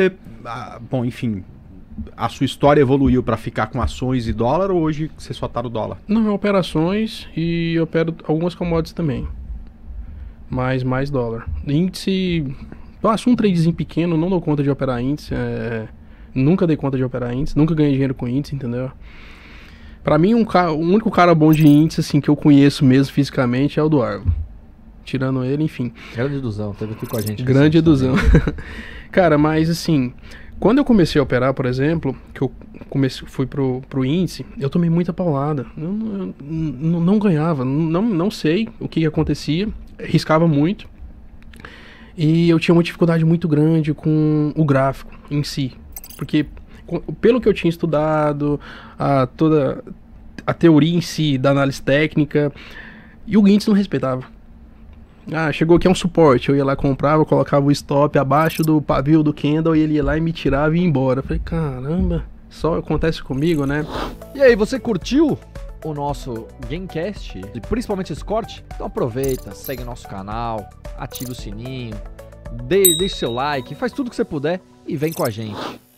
você. Ah, bom, enfim. A sua história evoluiu para ficar com ações e dólar ou hoje você só tá no dólar? Não, operações e eu opero algumas commodities também. Mas mais dólar. Índice. eu Faço um tradezinho pequeno, não dou conta de operar índice. É... Nunca dei conta de operar índice, nunca ganhei dinheiro com índice, entendeu? Para mim, um o único cara bom de índice assim, que eu conheço mesmo fisicamente é o do tirando ele, enfim. Grande ilusão, teve aqui com a gente. Grande ilusão. Cara, mas assim, quando eu comecei a operar, por exemplo, que eu comecei, fui pro, pro índice, eu tomei muita paulada. Eu, eu, eu, não ganhava, não, não sei o que acontecia, riscava muito. E eu tinha uma dificuldade muito grande com o gráfico em si. Porque, pelo que eu tinha estudado, a, toda a teoria em si da análise técnica, e o índice não respeitava. Ah, chegou aqui é um suporte. Eu ia lá, comprava, colocava o stop abaixo do pavio do Kendall e ele ia lá e me tirava e ia embora. Eu falei, caramba, só acontece comigo, né? E aí, você curtiu? o nosso Gamecast e principalmente esse corte, então aproveita, segue nosso canal, ative o sininho, dê, deixe seu like, faz tudo que você puder e vem com a gente.